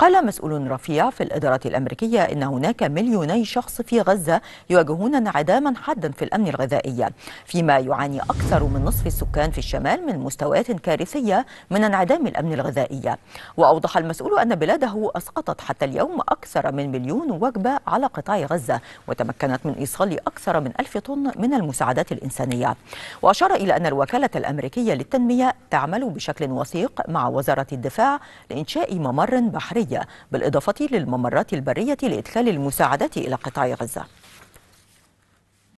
قال مسؤول رفيع في الإدارة الأمريكية إن هناك مليوني شخص في غزة يواجهون انعداما حادا في الأمن الغذائي فيما يعاني أكثر من نصف السكان في الشمال من مستويات كارثية من انعدام الأمن الغذائي وأوضح المسؤول أن بلاده أسقطت حتى اليوم أكثر من مليون وجبة على قطاع غزة وتمكنت من إيصال أكثر من ألف طن من المساعدات الإنسانية وأشار إلى أن الوكالة الأمريكية للتنمية تعمل بشكل وثيق مع وزارة الدفاع لإنشاء ممر بحري الغذائية بالإضافة للممرات البرية لإدخال المساعدة إلى قطاع غزة